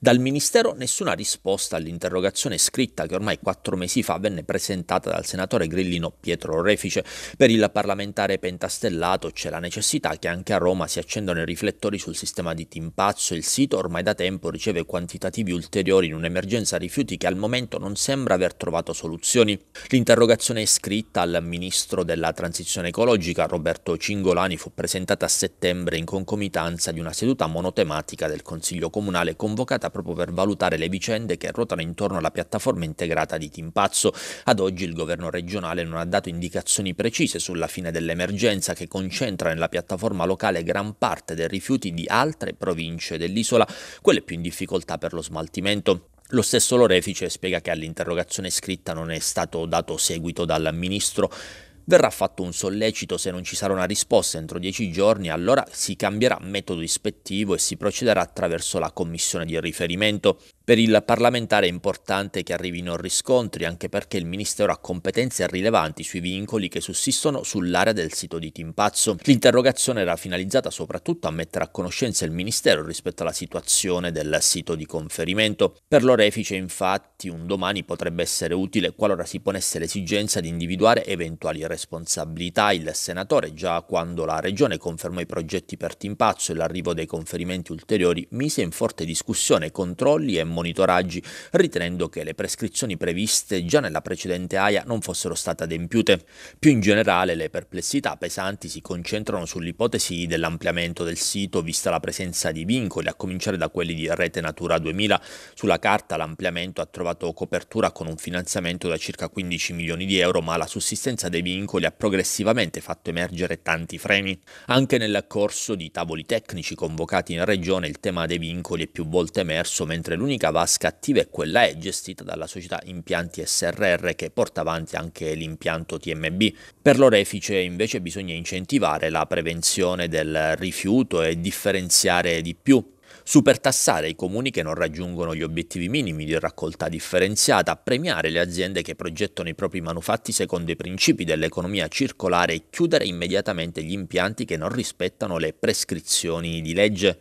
Dal Ministero nessuna risposta all'interrogazione scritta che ormai quattro mesi fa venne presentata dal senatore grillino Pietro Refice. Per il parlamentare pentastellato c'è la necessità che anche a Roma si accendano i riflettori sul sistema di Timpazzo. Il sito ormai da tempo riceve quantitativi ulteriori in un'emergenza rifiuti che al momento non sembra aver trovato soluzioni. L'interrogazione scritta al ministro della transizione ecologica Roberto Cingolani fu presentata a settembre in concomitanza di una seduta monotematica del Consiglio Comunale convocata nata proprio per valutare le vicende che ruotano intorno alla piattaforma integrata di Timpazzo. Ad oggi il governo regionale non ha dato indicazioni precise sulla fine dell'emergenza che concentra nella piattaforma locale gran parte dei rifiuti di altre province dell'isola, quelle più in difficoltà per lo smaltimento. Lo stesso Lorefice spiega che all'interrogazione scritta non è stato dato seguito dal ministro Verrà fatto un sollecito, se non ci sarà una risposta entro dieci giorni, allora si cambierà metodo ispettivo e si procederà attraverso la commissione di riferimento. Per il parlamentare è importante che arrivino riscontri anche perché il Ministero ha competenze rilevanti sui vincoli che sussistono sull'area del sito di Timpazzo. L'interrogazione era finalizzata soprattutto a mettere a conoscenza il Ministero rispetto alla situazione del sito di conferimento. Per l'orefice infatti un domani potrebbe essere utile qualora si ponesse l'esigenza di individuare eventuali responsabilità. Il senatore già quando la Regione confermò i progetti per Timpazzo e l'arrivo dei conferimenti ulteriori mise in forte discussione controlli e monitoraggi, ritenendo che le prescrizioni previste già nella precedente AIA non fossero state adempiute. Più in generale le perplessità pesanti si concentrano sull'ipotesi dell'ampliamento del sito vista la presenza di vincoli, a cominciare da quelli di Rete Natura 2000. Sulla carta l'ampliamento ha trovato copertura con un finanziamento da circa 15 milioni di euro, ma la sussistenza dei vincoli ha progressivamente fatto emergere tanti freni. Anche nel corso di tavoli tecnici convocati in regione il tema dei vincoli è più volte emerso, mentre l'unica vasca Attiva è quella è gestita dalla società Impianti SRR che porta avanti anche l'impianto TMB. Per l'orefice invece bisogna incentivare la prevenzione del rifiuto e differenziare di più supertassare i comuni che non raggiungono gli obiettivi minimi di raccolta differenziata, premiare le aziende che progettano i propri manufatti secondo i principi dell'economia circolare e chiudere immediatamente gli impianti che non rispettano le prescrizioni di legge.